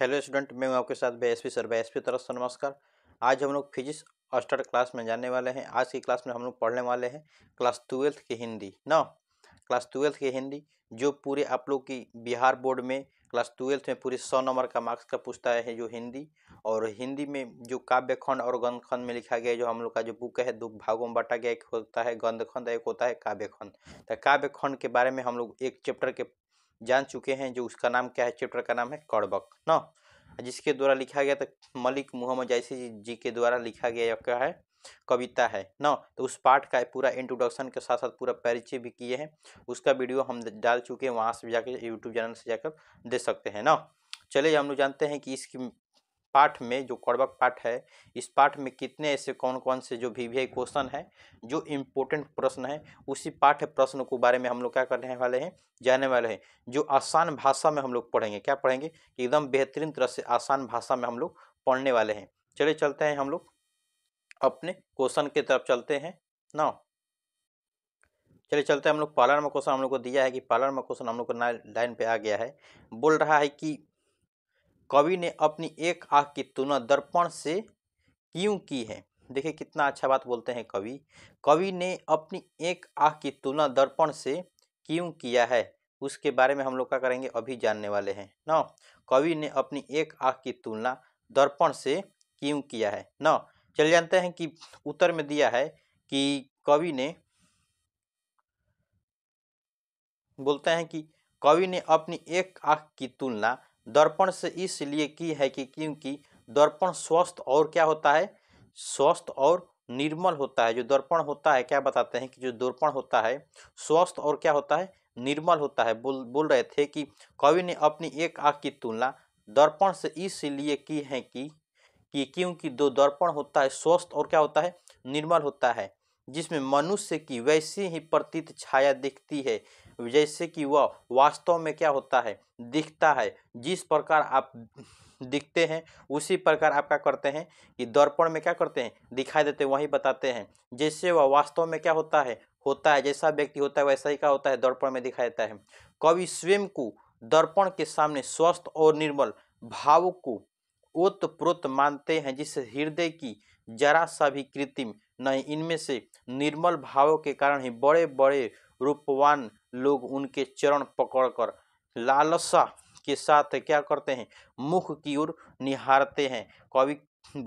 Hello student मैं हूं आपके साथ एस पी सर पी तरफ से नमस्कार आज हम लोग फिजिक्स अस्टर्ड क्लास में जाने वाले हैं आज की क्लास में हम लोग पढ़ने वाले हैं क्लास ट्वेल्थ की हिंदी ना क्लास ट्वेल्थ की हिंदी जो पूरे आप लोग की बिहार बोर्ड में क्लास ट्वेल्थ में पूरे सौ नंबर का मार्क्स का पूछता है जो हिंदी और हिंदी में जो काव्य खंड और गंध खंड में लिखा गया जो हम लोग का जो बुक है दो भागों में बांटा गया एक होता है गंध खंड एक होता है काव्य खंड तो काव्य खंड के बारे में हम लोग एक चैप्टर के जान चुके हैं जो उसका नाम क्या है चैप्टर का नाम है कड़बक न जिसके द्वारा लिखा गया था मलिक मोहम्मद जैसी जी के द्वारा लिखा गया क्या है कविता है न तो उस पाठ का पूरा इंट्रोडक्शन के साथ साथ पूरा परिचय भी किए हैं उसका वीडियो हम डाल चुके हैं वहाँ से जाकर यूट्यूब चैनल से जाकर दे सकते हैं ना चलिए हम लोग जानते हैं कि इसकी पाठ में जो कड़वक पाठ है इस पाठ में कितने ऐसे कौन कौन से जो वी वी क्वेश्चन है जो इम्पोर्टेंट प्रश्न है उसी पाठ प्रश्न को बारे में हम लोग क्या करने वाले हैं जाने वाले हैं जो आसान भाषा में हम लोग पढ़ेंगे क्या पढ़ेंगे एकदम बेहतरीन तरह से आसान भाषा में हम लोग पढ़ने वाले हैं चले चलते हैं हम लोग अपने क्वेश्चन की तरफ चलते हैं ना चलिए चलते हैं हम लोग पार्लर में क्वेश्चन हम लोग को दिया है कि पार्लर में क्वेश्चन हम लोग को लाइन पे आ गया है बोल रहा है कि कवि ने अपनी एक आँख की तुलना दर्पण से क्यों की है देखिए कितना अच्छा बात बोलते हैं कवि कवि ने अपनी एक आँख की तुलना दर्पण से क्यों किया है उसके बारे में हम लोग क्या करेंगे अभी जानने वाले हैं न कवि ने अपनी एक आँख की तुलना दर्पण से क्यों किया है न चल जानते हैं कि उत्तर में दिया है कि कवि ने बोलते हैं कि कवि ने अपनी एक आँख की तुलना दर्पण से इसलिए की है कि क्योंकि दर्पण स्वस्थ और क्या होता है स्वस्थ और निर्मल होता है जो दर्पण होता है क्या बताते हैं कि जो दर्पण होता है स्वस्थ और क्या होता है निर्मल होता है बोल बोल रहे थे कि कवि ने अपनी एक आँख की तुलना दर्पण से इसलिए की है कि कि क्योंकि दो दर्पण होता है स्वस्थ और क्या होता है निर्मल होता है जिसमें मनुष्य की वैसी ही प्रतीत छाया दिखती है जैसे कि वह वास्तव में क्या होता है दिखता है जिस प्रकार आप दिखते हैं उसी प्रकार आप क्या करते हैं कि दर्पण में क्या करते हैं दिखाई देते वही बताते हैं जैसे वह वास्तव में क्या होता है होता है जैसा व्यक्ति होता है वैसा ही क्या होता है दर्पण में दिखाई देता है कवि स्वयं को दर्पण के सामने स्वस्थ और निर्मल भाव को ओतप्रोत मानते हैं जिस हृदय की जरा सा भी कृत्रिम नहीं इनमें से निर्मल भावों के कारण ही बड़े बड़े रूपवान लोग उनके चरण पकड़कर लालसा के साथ क्या करते हैं मुख की ओर निहारते हैं कवि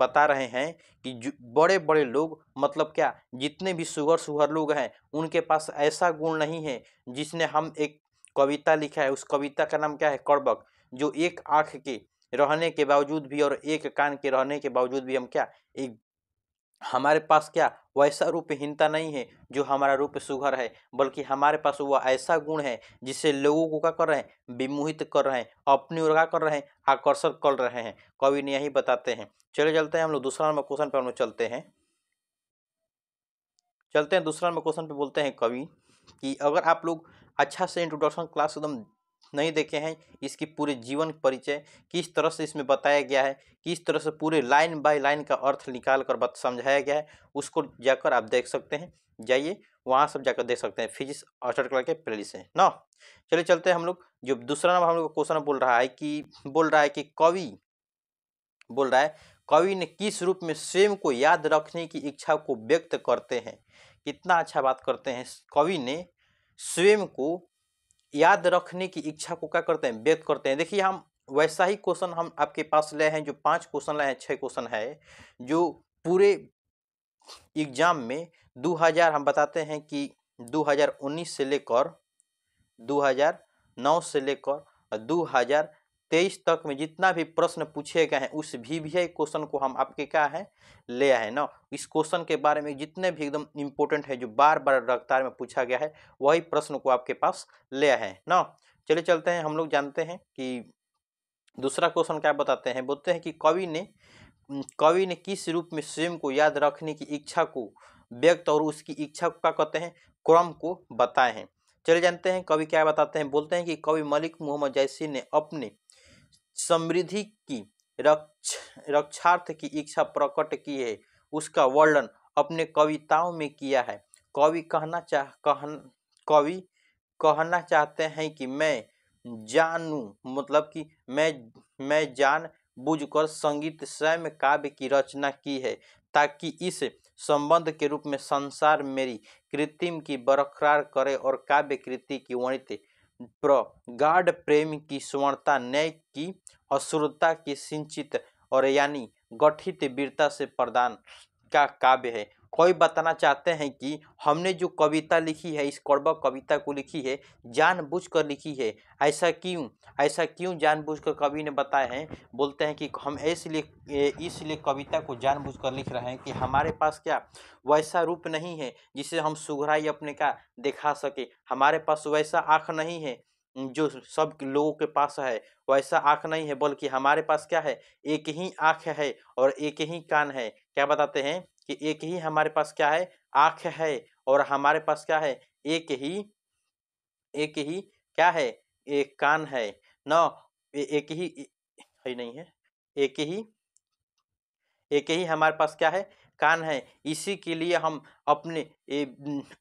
बता रहे हैं कि बड़े बड़े लोग मतलब क्या जितने भी सुगर सुगर लोग हैं उनके पास ऐसा गुण नहीं है जिसने हम एक कविता लिखा है उस कविता का नाम क्या है कड़बक जो एक आँख के रहने के बावजूद भी और एक कान के रहने के बावजूद भी हम क्या एक हमारे पास क्या वैसा रूपहीनता नहीं है जो हमारा रूप सुघर है बल्कि हमारे पास वह ऐसा गुण है जिससे लोगों को क्या कर रहे हैं विमोहित कर रहे हैं अपनी ओर क्या कर रहे हैं आकर्षक कर रहे हैं कवि ने यही बताते हैं चले चलते हैं हम लोग दूसरा नंबर क्वेश्चन पर हम लोग चलते हैं चलते हैं दूसरा नंबर क्वेश्चन पे बोलते हैं कवि कि अगर आप लोग अच्छा से इंट्रोडक्शन क्लास एकदम नहीं देखे हैं इसकी पूरे जीवन परिचय किस तरह से इसमें बताया गया है किस तरह से पूरे लाइन बाय लाइन का अर्थ निकाल कर बत समझाया गया है उसको जाकर आप देख सकते हैं जाइए वहाँ सब जाकर देख सकते हैं फिजिक्स अठर कलर के प्लेली से ना चलिए चलते हैं हम लोग जो दूसरा नाम हम लोग क्वेश्चन बोल रहा है कि बोल रहा है कि कवि बोल रहा है कवि ने किस रूप में स्वयं को याद रखने की इच्छा को व्यक्त करते हैं कितना अच्छा बात करते हैं कवि ने स्वयं को याद रखने की इच्छा को क्या करते हैं व्यक्त करते हैं देखिए हम वैसा ही क्वेश्चन हम आपके पास ले हैं जो पांच क्वेश्चन लाए हैं छः क्वेश्चन है जो पूरे एग्जाम में 2000 हम बताते हैं कि 2019 से लेकर 2009 से लेकर तेईस तक में जितना भी प्रश्न पूछे गए हैं उस भी भी आई क्वेश्चन को हम आपके क्या है ले आए ना इस क्वेश्चन के बारे में जितने भी एकदम इम्पोर्टेंट है जो बार बार रफ्तार में पूछा गया है वही प्रश्न को आपके पास ले आए हैं ना चलिए चलते हैं हम लोग जानते हैं कि दूसरा क्वेश्चन क्या बताते हैं बोलते हैं कि कवि ने कवि ने किस रूप में स्वयं को याद रखने की इच्छा को व्यक्त और उसकी इच्छा को क्या कहते हैं क्रम को बताए हैं चले जानते हैं कवि क्या बताते हैं बोलते हैं कि कवि मलिक मोहम्मद जैसी ने अपने समृद्धि की रक्ष रक्षार्थ की इच्छा प्रकट की है उसका वर्णन अपने कविताओं में किया है कवि कहना चाह कहन कवि कहना चाहते हैं कि मैं जानू मतलब कि मैं मैं जान कर संगीत स्वयं काव्य की रचना की है ताकि इस संबंध के रूप में संसार मेरी कृत्रिम की बरकरार करे और काव्य कृति की वणित प्र गाढ़ प्रेम की सुवर्णता न्याय की असुरता की सिंचित और यानी गठित वीरता से प्रदान का काव्य है कोई बताना चाहते हैं कि हमने जो कविता लिखी है इस कड़वा कविता को लिखी है जानबूझकर लिखी है ऐसा क्यों ऐसा क्यों जानबूझकर कवि ने बताए हैं बोलते हैं कि हम इसलिए इसलिए कविता को जानबूझकर लिख रहे हैं कि हमारे पास क्या वैसा रूप नहीं है जिसे हम सुघराई अपने का दिखा सके हमारे पास वैसा आँख नहीं है जो सब लोगों के पास है वैसा आँख नहीं है बल्कि हमारे पास क्या है एक ही आँख है और एक ही कान है क्या बताते हैं कि एक ही हमारे पास क्या है आँख है और हमारे पास क्या है एक ही एक ही क्या है एक कान है न एक ही है नहीं है एक ही एक ही हमारे पास क्या है कान है इसी के लिए हम अपने ए,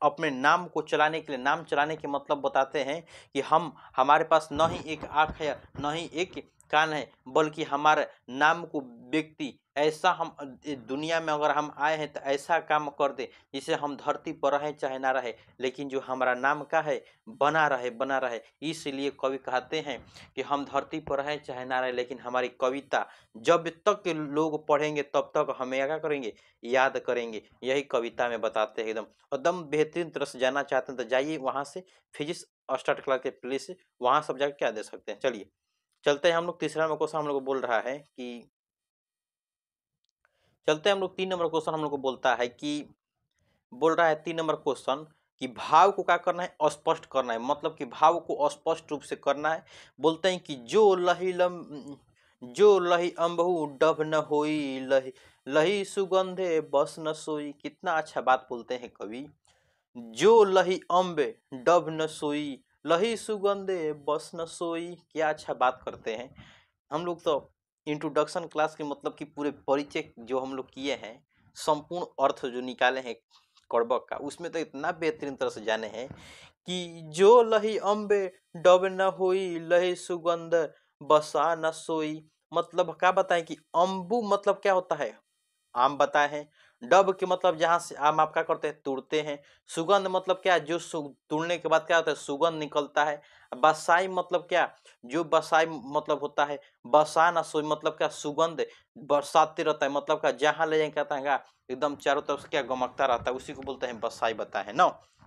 अपने नाम को चलाने के लिए नाम चलाने के मतलब बताते हैं कि हम हमारे पास न ही एक आँख है न ही एक कान है बल्कि हमारे नाम को व्यक्ति ऐसा हम दुनिया में अगर हम आए हैं तो ऐसा काम कर दे जिसे हम धरती पर रहें चाहे ना रहे लेकिन जो हमारा नाम का है बना रहे बना रहे इसलिए कवि कहते हैं कि हम धरती पर रहें चाहे ना रहे लेकिन हमारी कविता जब तक लोग पढ़ेंगे तब तक हमें क्या करेंगे याद करेंगे यही कविता में बताते हैं एकदम एकदम बेहतरीन तरह से जाना चाहते हैं तो जाइए वहाँ से फिजिक्स स्टार्ट क्लास के प्लेस से वहाँ सब जाकर क्या दे सकते हैं चलिए चलते हैं हम लोग तीसरा नंबर क्वेश्चन हम लोग को बोल रहा है कि चलते हैं हम लोग तीन नंबर क्वेश्चन हम लोग को बोलता है कि बोल रहा है तीन नंबर क्वेश्चन कि भाव को क्या करना है अस्पष्ट करना है मतलब कि भाव को अस्पष्ट रूप से करना है बोलते हैं कि जो लही लम जो लही अम्बहू डब न होई लही लही सुगंधे बस न सोई कितना अच्छा बात बोलते हैं कवि जो लही अम्बे डब न सोई लही सुगंधे बस न सोई क्या अच्छा बात करते हैं हम लोग तो इंट्रोडक्शन क्लास के मतलब कि पूरे परिचय जो हम लोग किए हैं संपूर्ण अर्थ जो निकाले हैं कड़बक का उसमें तो इतना बेहतरीन तरह से जाने हैं कि जो लही अम्बे डब न होई लही सुगंध बसा न सोई मतलब क्या बताएं कि अम्बू मतलब क्या होता है आम बताए हैं डब के मतलब जहाँ से आम आप क्या करते हैं तुड़ते हैं सुगंध मतलब क्या जो तुड़ने के बाद क्या होता है सुगंध निकलता है बसाई मतलब क्या जो बसाई मतलब होता है बसाना सो मतलब क्या सुगंध बरसाते रहता है मतलब क्या जहाँ ले जाए कहता है एकदम चारों तरफ से क्या गमकता रहता है उसी को बोलते हैं बसाई बताए है ना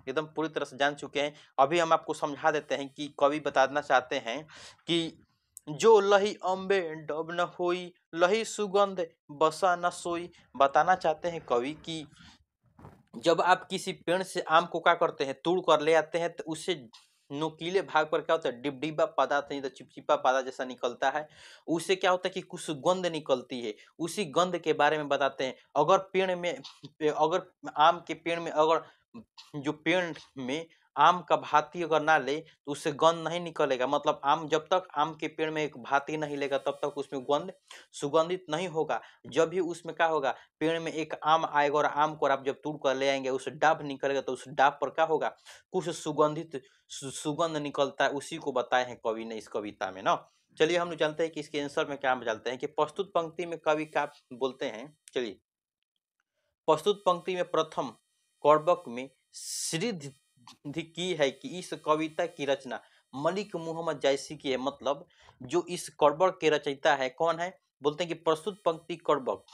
एकदम पूरी तरह से जान चुके हैं अभी हम आपको समझा देते हैं कि कवि बताना चाहते हैं कि जो लही अम्बे डब न होई लही सुगंध बसा न सोई बताना चाहते हैं कवि कि जब आप किसी पेड़ से आम को क्या करते हैं तोड़ कर ले आते हैं तो उसे नुकीले भाग पर क्या होता है डिबडिबा पदार्थ नहीं तो चिपचिपा पदार्थ जैसा निकलता है उससे क्या होता है कि कुछ गंध निकलती है उसी गंध के बारे में बताते हैं अगर पेड़ में अगर आम के पेड़ में अगर जो पेड़ में आम का भाती अगर ना ले तो उससे गंध नहीं निकलेगा मतलब आम जब तक आम के पेड़ में एक भाती नहीं लेगा तब तक उसमें गंध सुगंधित नहीं होगा जब भी उसमें क्या होगा पेड़ में एक आम आएगा और आम को आप जब तोड़ कर ले आएंगे उस डाब निकलेगा तो उस डाब पर क्या होगा कुछ सुगंधित सुगंध निकलता है उसी को बताए हैं कवि ने इस कविता में ना चलिए हम लोग जानते हैं कि इसके आंसर में क्या जानते हैं कि प्रस्तुत पंक्ति में कवि क्या बोलते हैं चलिए प्रस्तुत पंक्ति में प्रथम कौरबक में श्रीध की है कि इस कविता की रचना मलिक मोहम्मद जैसी की है मतलब जो इस कड़बक के रचयिता है कौन है बोलते हैं कि प्रस्तुत पंक्ति कड़बक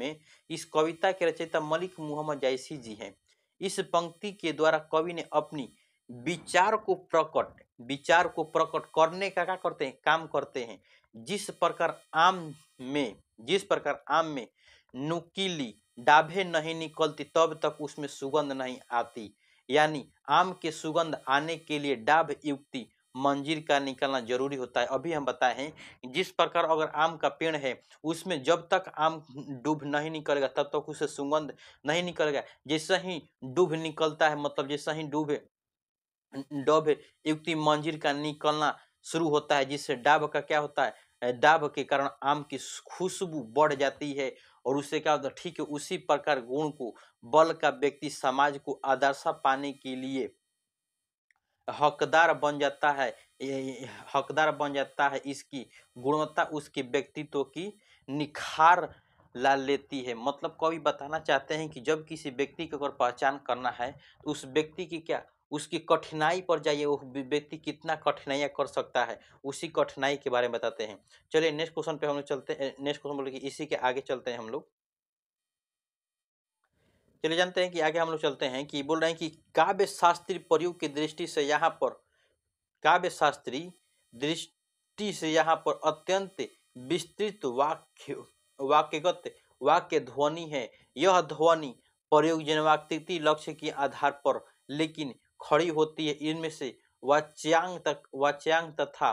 में इस कविता के रचयिता मलिक मोहम्मद जैसी जी हैं इस पंक्ति के द्वारा कवि ने अपनी विचार को प्रकट विचार को प्रकट करने का क्या करते हैं काम करते हैं जिस प्रकार आम में जिस प्रकार आम में नुकीली डाभे नहीं निकलती तब तक उसमें सुगंध नहीं आती यानी आम के सुगंध आने के लिए डाभ युक्ति मंजीर का निकलना जरूरी होता है अभी हम बताएं जिस प्रकार अगर आम का पेड़ है उसमें जब तक आम डूब नहीं निकलेगा तब तक उसे सुगंध नहीं निकलेगा जैसा ही डूब निकलता है मतलब जैसा ही डूबे डब युक्ति मंजीर का निकलना शुरू होता है जिससे डाब का क्या होता है डाब के कारण आम की खुशबू बढ़ जाती है और उससे क्या होता है ठीक है उसी प्रकार गुण को बल का व्यक्ति समाज को आदर्श पाने के लिए हकदार बन जाता है हकदार बन जाता है इसकी गुणवत्ता उसके व्यक्तित्व की निखार ला लेती है मतलब कभी बताना चाहते हैं कि जब किसी व्यक्ति की अगर पहचान करना है तो उस व्यक्ति की क्या उसकी कठिनाई पर जाइए वो व्यक्ति कितना कठिनाइयाँ कर सकता है उसी कठिनाई के बारे में बताते हैं चलिए नेक्स्ट क्वेश्चन पे हम लोग चलते हैं नेक्स्ट क्वेश्चन बोले इसी के आगे चलते हैं हम लोग चलिए जानते हैं कि आगे हम लोग चलते हैं कि बोल रहे हैं कि काव्य शास्त्री प्रयोग की दृष्टि से यहाँ पर काव्य शास्त्री दृष्टि से यहाँ पर अत्यंत विस्तृत वाक्य वाक्यगत वाक्य ध्वनि है यह ध्वनि प्रयोग जनवाकृति लक्ष्य के आधार पर लेकिन खड़ी होती है इनमें से वाच्यांग तक वाच्यांग तथा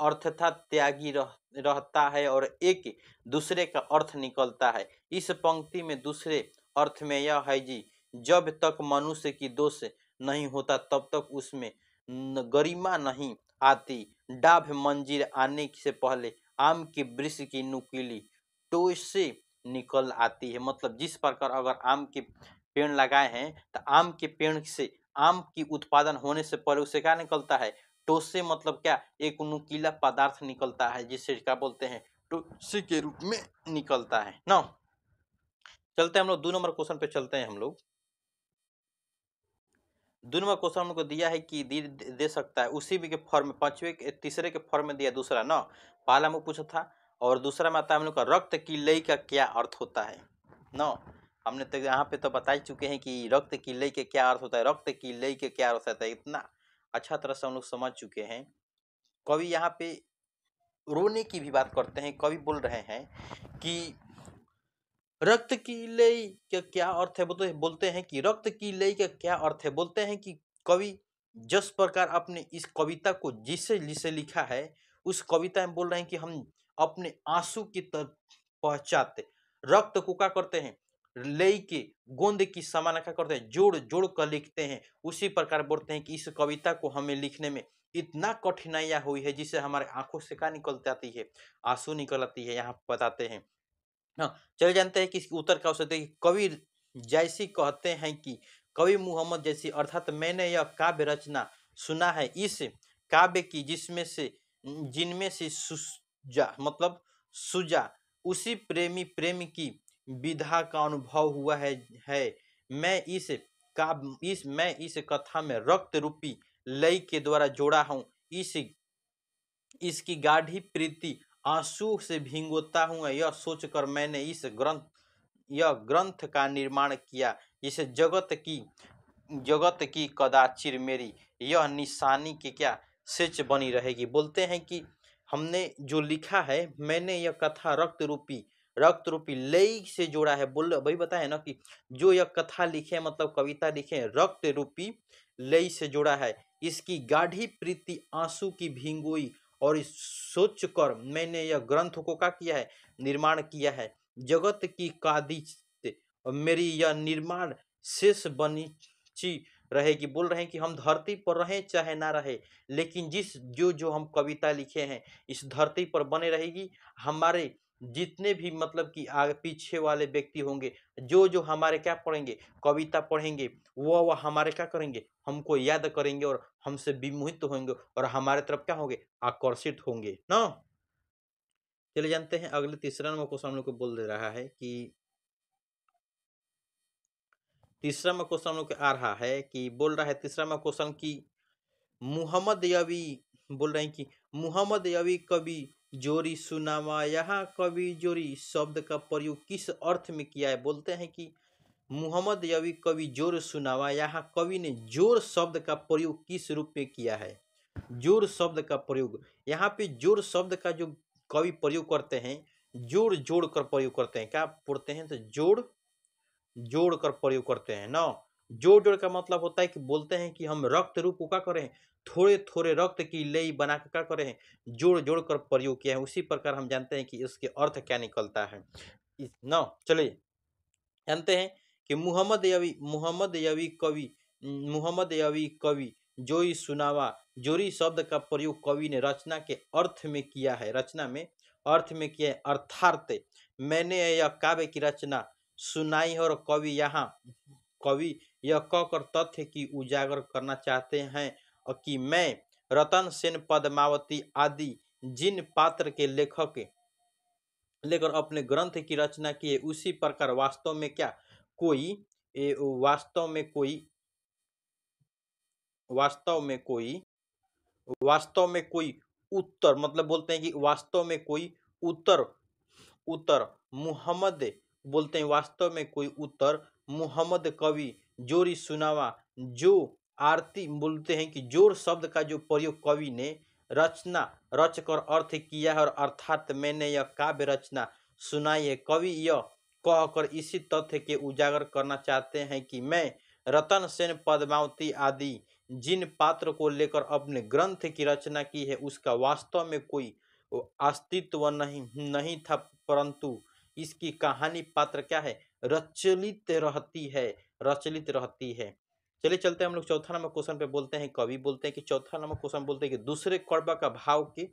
अर्थथा त्यागी रह, रहता है और एक दूसरे का अर्थ निकलता है इस पंक्ति में दूसरे अर्थ में यह है जी जब तक मनुष्य की दोष नहीं होता तब तक उसमें गरिमा नहीं आती डाभ मंजिल आने से पहले आम के वृक्ष की नुकीली टोय से निकल आती है मतलब जिस प्रकार अगर आम के पेड़ लगाए हैं तो आम के पेड़ से आम की उत्पादन होने से पहले उससे क्या निकलता है टोसे मतलब क्या एक नुकीला पदार्थ निकलता है जिसे क्या बोलते हैं टोसे के रूप में निकलता है ना चलते हैं हम लोग दो नंबर क्वेश्चन पे चलते हैं हम लोग दो नंबर क्वेश्चन हमको दिया है कि दे, दे सकता है उसी भी के फॉर्म में पांचवे तीसरे के फॉर्म में दिया दूसरा ना पाला में पूछा था और दूसरा में आता है हम लोग का रक्त की लई का क्या अर्थ होता है ना हमने तो यहाँ पे तो बता ही चुके हैं कि रक्त की लय के क्या अर्थ होता है रक्त की लय के क्या अर्थ होता है इतना अच्छा तरह से हम लोग समझ चुके हैं कवि यहाँ पे रोने की भी बात करते हैं कवि बोल रहे हैं कि रक्त की लय का क्या अर्थ है बोलते बोलते हैं कि रक्त की लय का क्या अर्थ है बोलते हैं कि कवि जिस प्रकार अपने इस कविता को जिसे जिसे लिखा है उस कविता में बोल रहे हैं कि हम अपने आंसू की तरफ पहचाते रक्त को क्या करते हैं लई के गोंद की समान क्या करते हैं जोड़ जोड़ कर लिखते हैं उसी प्रकार बोलते हैं कि इस कविता को हमें लिखने में इतना कठिनाइयाँ हुई है जिसे हमारे आंखों से क्या निकल जाती है आंसू निकल आती है यहाँ बताते हैं हाँ चले जानते हैं कि उत्तर क्या का औसत कवि जैसी कहते हैं कि कवि मुहम्मद जैसी अर्थात मैंने यह काव्य रचना सुना है इस काव्य की जिसमें से जिनमें से सुजा मतलब सुजा उसी प्रेमी प्रेम की विधा का अनुभव हुआ है है मैं इस का इस मैं इस कथा में रक्त रूपी लय के द्वारा जोड़ा हूँ इस इसकी गाढ़ी प्रीति आंसू से भिंगोता हूँ यह सोचकर मैंने इस ग्रंथ यह ग्रंथ का निर्माण किया इसे जगत की जगत की कदाचिर मेरी यह निशानी के क्या सिच बनी रहेगी बोलते हैं कि हमने जो लिखा है मैंने यह कथा रक्त रूपी रक्त रूपी लय से जोड़ा है बोल वही बताए ना कि जो यह कथा लिखे मतलब कविता लिखे रक्त रूपी लय से जोड़ा है इसकी गाढ़ी प्रीति आंसू की भींगोई और सोच कर मैंने यह ग्रंथ को क्या किया है निर्माण किया है जगत की कादी मेरी यह निर्माण शेष बनी रहेगी बोल रहे हैं कि हम धरती पर रहें चाहे ना रहे लेकिन जिस जो जो हम कविता लिखे हैं इस धरती पर बने रहेगी हमारे जितने भी मतलब कि आगे पीछे वाले व्यक्ति होंगे जो जो हमारे क्या पढ़ेंगे कविता पढ़ेंगे वो वह हमारे क्या करेंगे हमको याद करेंगे और हमसे विमोहित होंगे और हमारे तरफ क्या होंगे आकर्षित होंगे ना चले जानते हैं अगले तीसरा नंबर क्वेश्चन हम लोग को बोल दे रहा है कि तीसरा में क्वेश्चन हम लोग आ रहा है कि बोल रहा है तीसरा में क्वेश्चन की मुहम्मद यवी बोल रहे हैं कि मुहम्मद यवी कवि जोरी सुनामा यहाँ कवि जोरी शब्द का प्रयोग किस अर्थ में किया है बोलते हैं कि मुहम्मद यवी कवि जोर सुनावा यहाँ कवि ने जोर शब्द का प्रयोग किस रूप में किया है जोर शब्द का प्रयोग यहाँ पे जोर शब्द का जो कवि प्रयोग करते हैं जोर जोड़ कर प्रयोग करते हैं क्या पढ़ते हैं तो जोड़ जोड़ कर प्रयोग करते हैं ना जोड़ जोड़ का मतलब होता है कि बोलते हैं कि हम रक्त रूप को करें थोड़े थोड़े रक्त की लेई बना के क्या करें जोड़ जोड़ कर प्रयोग किया है उसी प्रकार हम जानते हैं कि इसके अर्थ क्या निकलता है न चलिए जानते हैं कि मुहम्मद यवी मुहम्मद यवी कवि मुहम्मद यवी कवि जोई सुनावा जोरी शब्द का प्रयोग कवि ने रचना के अर्थ में किया है रचना में अर्थ में किया है अर्थार्थ मैंने यह काव्य की रचना सुनाई है और कवि यहाँ कवि यह कहकर तथ्य की उजागर करना चाहते हैं कि मैं रतन सेन पद्मावती आदि जिन पात्र के लेखक लेकर अपने ग्रंथ की रचना की है उसी प्रकार वास्तव में क्या कोई ए, वास्तव में कोई वास्तव में कोई वास्तव में कोई उत्तर मतलब बोलते हैं कि वास्तव में कोई उत्तर उत्तर मुहम्मद बोलते हैं वास्तव में कोई उत्तर मुहम्मद कवि जोरी सुनावा जो आरती बोलते हैं कि जोर शब्द का जो प्रयोग कवि ने रचना रच कर अर्थ किया है और अर्थात मैंने यह काव्य रचना सुनाई है कवि यह कहकर इसी तथ्य के उजागर करना चाहते हैं कि मैं रतन सेन पद्मावती आदि जिन पात्र को लेकर अपने ग्रंथ की रचना की है उसका वास्तव में कोई अस्तित्व नहीं नहीं था परंतु इसकी कहानी पात्र क्या है रचलित रहती है प्रचलित रहती है चलिए चलते हैं हम लोग चौथा नंबर क्वेश्चन पे बोलते हैं कवि बोलते हैं कि चौथा नंबर क्वेश्चन बोलते हैं कि दूसरे कर्वा का भाव के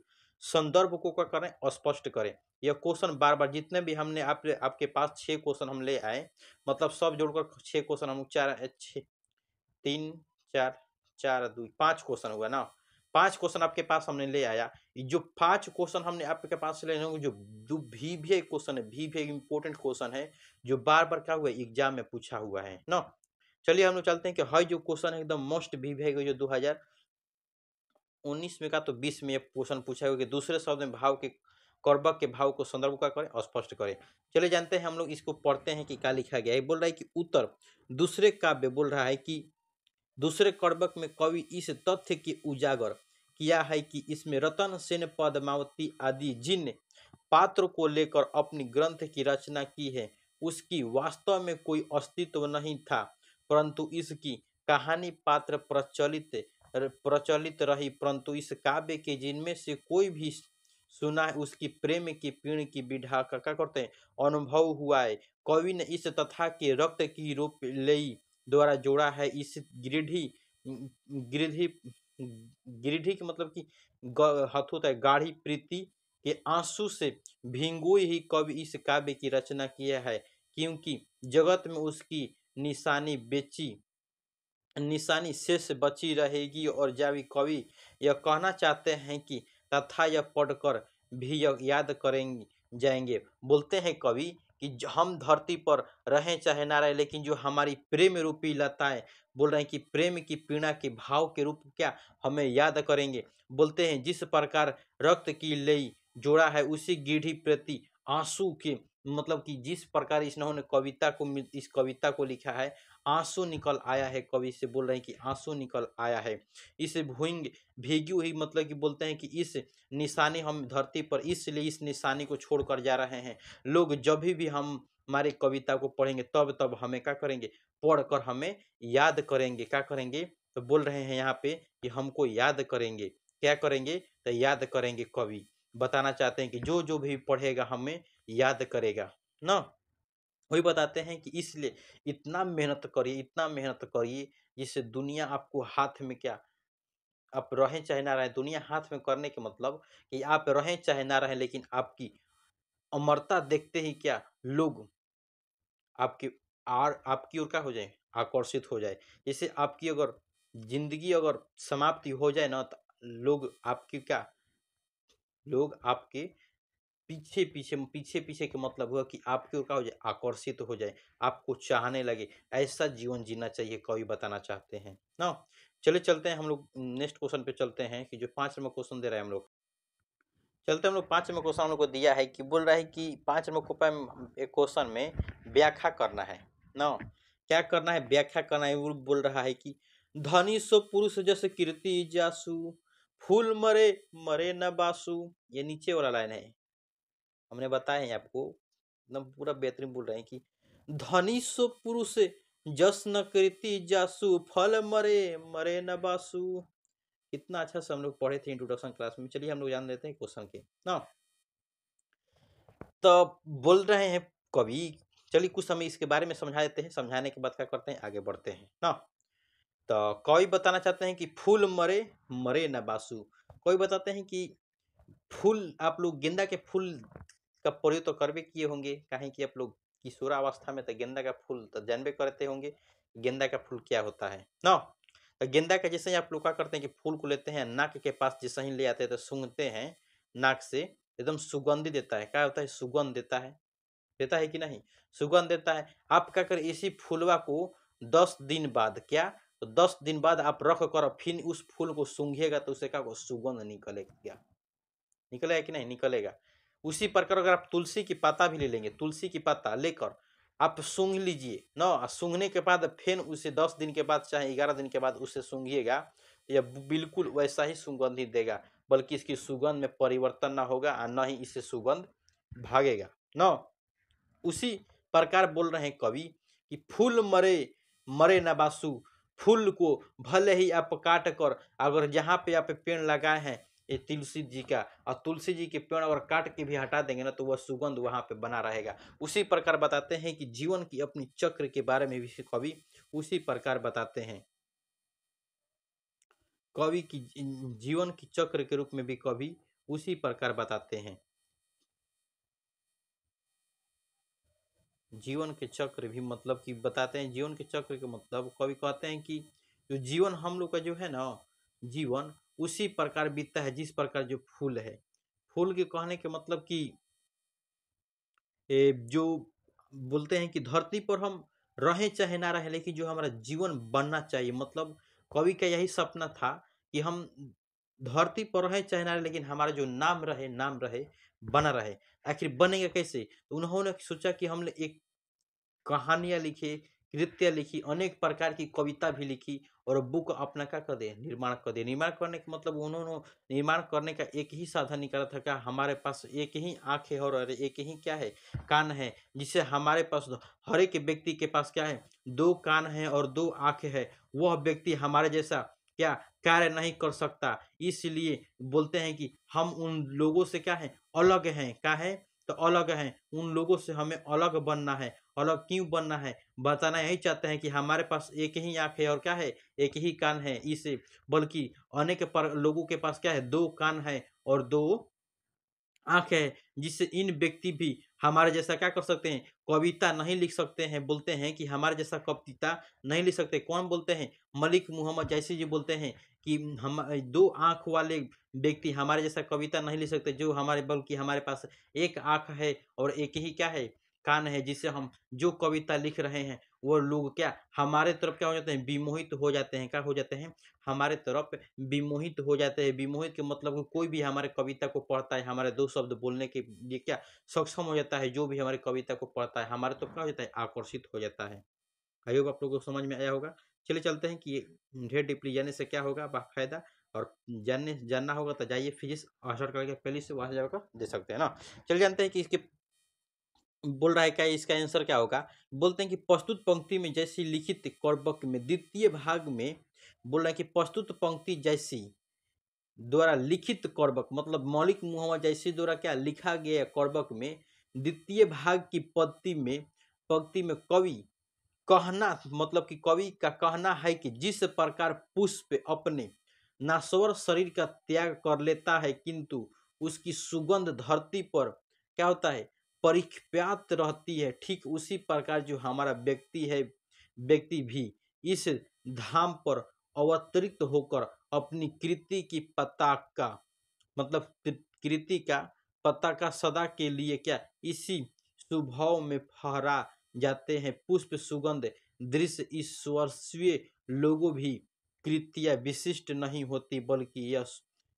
संदर्भ को क्या करें स्पष्ट करें यह क्वेश्चन बार बार जितने भी हमने आप, आपके पास छः क्वेश्चन हम ले आए मतलब सब जोड़कर छः क्वेश्चन हम चार छ तीन चार चार दो पाँच क्वेश्चन हुआ ना पांच क्वेश्चन आपके पास हमने ले आया जो पांच क्वेश्चन हमने आपके पास ले होंगे जो जो भी भी क्वेश्चन है भी भी इंपॉर्टेंट क्वेश्चन है जो बार बार क्या हुआ एग्जाम में पूछा हुआ है ना चलिए हम लोग चलते हैं कि हाई जो क्वेश्चन है एकदम मोस्ट भी है जो दो हजार उन्नीस में का तो बीस में क्वेश्चन पूछा हुआ कि दूसरे शब्द में भाव के कौरबक के भाव को संदर्भ का करें और स्पष्ट करें चलिए जानते हैं हम लोग इसको पढ़ते हैं कि क्या लिखा गया है बोल रहा है कि उत्तर दूसरे काव्य बोल रहा है कि दूसरे कर्बक में कवि इस तथ्य के उजागर किया है कि इसमें रतन सेन पद्मावती आदि जिन पात्र को लेकर अपनी ग्रंथ की रचना की है उसकी वास्तव में कोई अस्तित्व नहीं था परंतु इसकी कहानी पात्र प्रचलित प्रचलित रही परंतु इस काव्य के जिनमें से कोई भी सुना है उसकी प्रेम की पीण की बिढ़ा का क्या करते हैं अनुभव हुआ है कवि ने इस तथा के रक्त की रूप लई द्वारा जोड़ा है इस गिरधी गिरधी गिरिढी के मतलब कि हथ होता है गाढ़ी प्रीति के आंसू से भिंगोई ही कवि इस काव्य की रचना किया है क्योंकि जगत में उसकी निशानी बेची निशानी शेष बची रहेगी और जावि कवि यह कहना चाहते हैं कि तथा यह पढ़कर भी याद करेंगे जाएंगे बोलते हैं कवि कि हम धरती पर रहें चाहे ना रहे लेकिन जो हमारी प्रेम रूपी लताएं बोल रहे हैं कि प्रेम की पीड़ा के भाव के रूप क्या हमें याद करेंगे बोलते हैं जिस प्रकार रक्त की लई जोड़ा है उसी गीढ़ी प्रति आंसू के मतलब कि जिस प्रकार इस कविता को इस कविता को लिखा है आंसू निकल आया है कवि से बोल रहे हैं कि आंसू निकल आया है इस भूंग भीगी हुई मतलब कि बोलते हैं कि इस निशानी हम धरती पर इसलिए इस निशानी को छोड़कर जा रहे हैं लोग जब भी हम हमारे कविता को पढ़ेंगे तब तब हमें क्या करेंगे पढ़कर हमें याद करेंगे क्या करेंगे तो बोल रहे हैं यहाँ पे कि हमको याद करेंगे क्या करेंगे तो याद करेंगे कवि बताना चाहते हैं कि जो जो भी पढ़ेगा हमें याद करेगा ना वही बताते हैं कि इसलिए इतना मेहनत करिए इतना मेहनत करिए जिससे दुनिया आपको हाथ में क्या आप रहें चाहे ना रहें दुनिया हाथ में करने के मतलब कि आप रहें चाहे ना रहें लेकिन आपकी अमरता देखते ही क्या लोग आपके आर आपकी ओर क्या हो जाए आकर्षित हो जाए जैसे आपकी अगर जिंदगी अगर समाप्ति हो जाए ना तो लोग आपकी क्या लोग आपके पीछे पीछे पीछे पीछे का मतलब हुआ कि आपके क्या हो जाए आकर्षित हो जाए आपको चाहने लगे ऐसा जीवन जीना चाहिए कवि बताना चाहते हैं ना चले चलते हैं हम लोग नेक्स्ट क्वेश्चन पे चलते हैं कि जो पाँच नंबर क्वेश्चन दे रहे हैं हम लोग चलते हम लोग पाँच नंबर क्वेश्चन हम लोग को दिया है कि बोल रहा है कि पाँच नंबर उपाय क्वेश्चन में व्याख्या करना है ना क्या करना है व्याख्या करना है वो बोल रहा है कि धनी सो पुरुष जस कीर्ति जासु फूल मरे मरे न बासु ये नीचे वाला लाइन है हमने बताए हैं आपको एकदम पूरा बेहतरीन बोल रहे हैं कि धनी सो पुरुष जस न कृति जासु फल मरे मरे न बासु इतना अच्छा से हम लोग पढ़े थे इंट्रोडक्शन क्लास में चलिए हम लोग जान लेते हैं क्वेश्चन के ना हाँ। तो बोल रहे हैं कवि चलिए कुछ समय इसके बारे में समझा देते हैं समझाने के बाद क्या करते हैं आगे बढ़ते हैं ना हाँ। तो कवि बताना चाहते हैं कि फूल मरे मरे न बासु कवि बताते हैं कि फूल आप लोग गेंदा के फूल कब प्रयोग तो करबे किए होंगे कहीं कि आप लोग किशोरावस्था में तो गेंदा का फूल तो जानबे करते होंगे गेंदा का फूल क्या होता है न तो गेंदा का जैसे ही आप लोग क्या करते हैं कि फूल को लेते हैं नाक के पास जैसे ही ले आते हैं तो सूंघते हैं नाक से एकदम सुगंध देता है क्या होता है सुगंध देता है देता है कि नहीं सुगंध देता है आप क्या कर इसी फूलवा को दस दिन बाद क्या तो दस दिन बाद आप रख कर फिर उस फूल को सूंघेगा तो उसे क्या सुगंध निकलेगा निकलेगा कि नहीं निकलेगा उसी प्रकार अगर आप तुलसी की पत्ता भी ले लेंगे तुलसी की पत्ता लेकर आप सूंघ लीजिए न सूंघने के बाद फिर उसे दस दिन के बाद चाहे ग्यारह दिन के बाद उसे सूंघिएगा यह बिल्कुल वैसा ही सुगंध ही देगा बल्कि इसकी सुगंध में परिवर्तन ना होगा और न ही इसे सुगंध भागेगा न उसी प्रकार बोल रहे हैं कवि कि फूल मरे मरे न बासु फूल को भले ही आप काट कर अगर जहाँ पे आप पेड़ लगाए हैं ये तुलसी जी का और तुलसी जी के पेड़ और काट के भी हटा देंगे ना तो वह सुगंध वहाँ पे बना रहेगा उसी प्रकार बताते हैं कि जीवन की अपनी चक्र के बारे में भी कवि उसी प्रकार बताते हैं कवि की जीवन की चक्र के रूप में भी कवि उसी प्रकार बताते हैं जीवन के चक्र भी मतलब कि बताते हैं जीवन के चक्र के मतलब कवि कहते हैं कि जो जीवन हम लोग का जो है ना जीवन उसी प्रकार बीतता है जिस प्रकार जो फूल है फूल के कहने के मतलब कि जो बोलते हैं कि धरती पर हम रहें चाहे ना रहें लेकिन जो हमारा जीवन बनना चाहिए मतलब कवि का यही सपना था कि हम धरती पर रहें चाहे ना रहे लेकिन हमारा जो नाम रहे नाम रहे बना रहे आखिर बनेगा कैसे तो उन्होंने सोचा कि हम एक कहानियाँ लिखे नृत्य लिखी अनेक प्रकार की कविता भी लिखी और बुक अपना क्या कर दे निर्माण कर दे निर्माण करने का मतलब उन्होंने निर्माण करने का एक ही साधन निकाला था क्या हमारे पास एक ही आँख है और एक ही क्या है कान है जिसे हमारे पास हर एक व्यक्ति के पास क्या है दो कान है और दो आँखें है वह व्यक्ति हमारे जैसा क्या कार्य नहीं कर सकता इसलिए बोलते हैं कि हम उन लोगों से क्या है अलग हैं क्या है तो अलग हैं उन लोगों से हमें अलग बनना है और अब क्यों बनना है बताना यही चाहते हैं कि हमारे पास एक ही आँख है और क्या है एक ही कान है इसे बल्कि अनेक लोगों के पास क्या है दो कान है और दो आँख है जिससे इन व्यक्ति भी हमारे जैसा क्या कर सकते हैं कविता नहीं लिख सकते हैं बोलते हैं कि हमारे जैसा कविता नहीं लिख सकते कौन बोलते हैं मलिक मोहम्मद जैसे जी बोलते हैं कि हम दो आँख वाले व्यक्ति हमारे जैसा कविता नहीं लिख सकते जो हमारे बल्कि हमारे पास एक आँख है और एक ही क्या है कान है जिसे हम जो कविता लिख रहे हैं वो लोग क्या हमारे तरफ क्या हो जाते हैं विमोहित हो जाते हैं क्या हो जाते हैं हमारे तरफ विमोहित हो जाते हैं विमोहित के मतलब कोई भी हमारे कविता को पढ़ता है हमारे दो शब्द बोलने के लिए क्या सक्षम हो जाता है जो भी हमारे कविता को पढ़ता है हमारे तरफ क्या हो जाता है आकर्षित हो जाता है आई होप आप लोगों को समझ में आया होगा चलिए चलते हैं कि ढेर डिप्ली जाने से क्या होगा बाकायदा और जानने जानना होगा तो जाइए फिजिक्स असर करके पहले से वहाँ से जाकर दे सकते हैं ना चलिए जानते हैं कि इसके बोल रहा है क्या इसका आंसर क्या होगा बोलते हैं कि प्रस्तुत पंक्ति में जैसी लिखित कर्बक में द्वितीय भाग में बोल रहा है कि प्रस्तुत पंक्ति जैसी द्वारा लिखित कर्बक मतलब मौलिक मुहावरा जैसी द्वारा क्या लिखा गया कर्बक में द्वितीय भाग की पंक्ति में पंक्ति में कवि कहना मतलब कि कवि का कहना है कि जिस प्रकार पुष्प अपने नासवर शरीर का त्याग कर लेता है किंतु उसकी सुगंध धरती पर क्या होता है परिख्यात रहती है ठीक उसी प्रकार जो हमारा व्यक्ति है व्यक्ति भी इस धाम पर अवतरित होकर अपनी कृति की पताका मतलब कृति का पताका सदा के लिए क्या इसी स्वभाव में फहरा जाते हैं पुष्प सुगंध दृश्य ईश्वरस्वीय लोगों भी कृतियाँ विशिष्ट नहीं होती बल्कि यह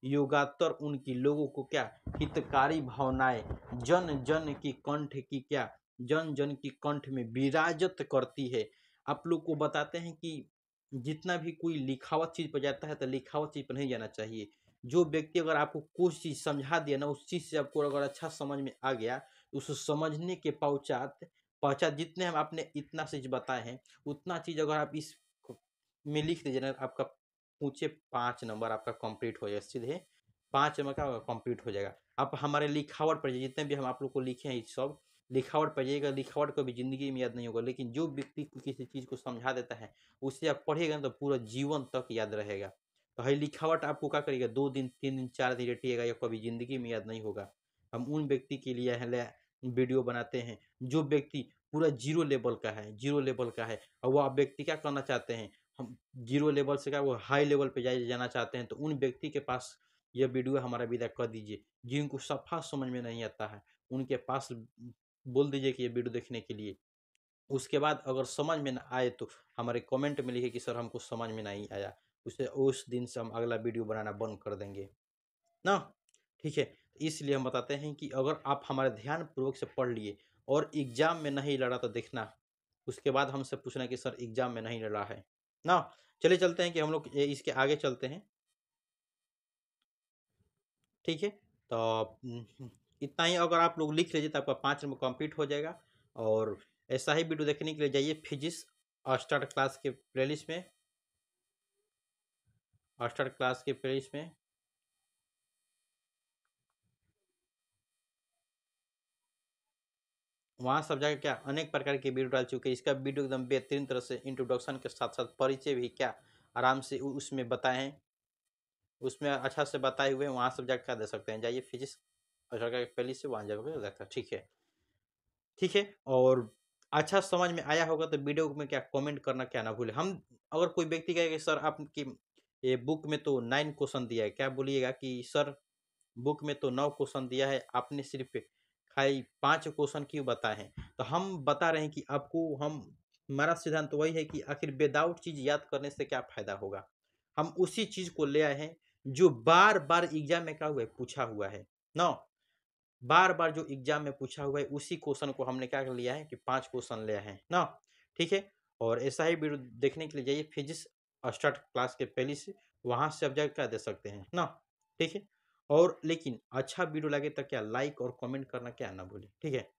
योगातर उनकी लोगों को क्या हितकारी भावनाएं जन जन की कंठ की क्या जन जन की कंठ में विराजत करती है आप लोग को बताते हैं कि जितना भी कोई लिखावट चीज़ पर जाता है तो लिखावट चीज़ पर नहीं जाना चाहिए जो व्यक्ति अगर आपको कोई चीज़ समझा दिया ना उस चीज़ से आपको अगर अच्छा समझ में आ गया तो उसे समझने के पहुँचात पश्चात जितने हम आपने इतना चीज़ बताए हैं उतना चीज़ अगर आप इस में लिख दीजिए ना आपका पूछे पाँच नंबर आपका कंप्लीट हो जाएगा सीधे पाँच नंबर का कंप्लीट हो जाएगा आप हमारे लिखावट पर जितने भी हम आप लोग को लिखे हैं सब लिखावट पर जाइएगा लिखावट कभी जिंदगी में याद नहीं होगा लेकिन जो व्यक्ति किसी चीज़ को समझा देता है उसे आप पढ़ेगा तो पूरा जीवन तक याद रहेगा तो हरी लिखावट आपको क्या करेगा दो दिन तीन दिन चार दिन रटिएगा या कभी ज़िंदगी में याद नहीं होगा हम उन व्यक्ति के लिए वीडियो बनाते हैं जो व्यक्ति पूरा जीरो लेवल का है जीरो लेवल का है और वह व्यक्ति क्या करना चाहते हैं हम जीरो लेवल से क्या वो हाई लेवल पे जाए जाना चाहते हैं तो उन व्यक्ति के पास यह वीडियो हमारा विदा कर दीजिए जिनको सफा समझ में नहीं आता है उनके पास बोल दीजिए कि ये वीडियो देखने के लिए उसके बाद अगर समझ में ना आए तो हमारे कमेंट में लिखे कि सर हमको समझ में नहीं आया उसे उस दिन से हम अगला वीडियो बनाना बंद कर देंगे ना ठीक है इसलिए हम बताते हैं कि अगर आप हमारे ध्यानपूर्वक से पढ़ लिए और एग्ज़ाम में नहीं लड़ा तो देखना उसके बाद हमसे पूछना कि सर एग्ज़ाम में नहीं लड़ा है ना चले चलते हैं कि हम लोग इसके आगे चलते हैं ठीक है तो इतना ही अगर आप लोग लिख लीजिए तो आपका पाँच नंबर कंप्लीट हो जाएगा और ऐसा ही वीडियो देखने के लिए जाइए फिजिक्स स्टार्ट क्लास के प्लेलिस्ट में स्टार्ट क्लास के प्लेलिस्ट में वहाँ सब जाकर क्या अनेक प्रकार के वीडियो डाल चुके हैं इसका वीडियो एकदम बेहतरीन तरह से इंट्रोडक्शन के साथ साथ परिचय भी क्या आराम से उसमें बताए हैं उसमें अच्छा से बताए हुए हैं वहाँ सब जाकर क्या दे सकते हैं जाइए फिजिक्स अच्छा की पहली से वहाँ जाकर देखता है ठीक है ठीक है और अच्छा समझ में आया होगा तो वीडियो में क्या कॉमेंट करना क्या ना भूले हम अगर कोई व्यक्ति कहे सर आपकी ये बुक में तो नाइन क्वेश्चन दिया है क्या बोलिएगा कि सर बुक में तो नौ क्वेश्चन दिया है आपने सिर्फ आई पांच क्वेश्चन क्यों बताए हैं तो हम बता रहे हैं कि आपको हम हमारा सिद्धांत वही है कि आखिर विदाउट चीज़ याद करने से क्या फायदा होगा हम उसी चीज़ को ले आए हैं जो बार बार एग्जाम में क्या हुआ है पूछा हुआ है न बार बार जो एग्जाम में पूछा हुआ है उसी क्वेश्चन को हमने क्या कर लिया है कि पांच क्वेश्चन लिया है ना ठीक है और ऐसा ही वीडियो देखने के लिए जाइए फिजिक्स स्टार्ट क्लास के पहले से वहां से आप जाकर क्या दे सकते हैं ना ठीक है और लेकिन अच्छा वीडियो लगे तो क्या लाइक और कमेंट करना क्या ना भूलें ठीक है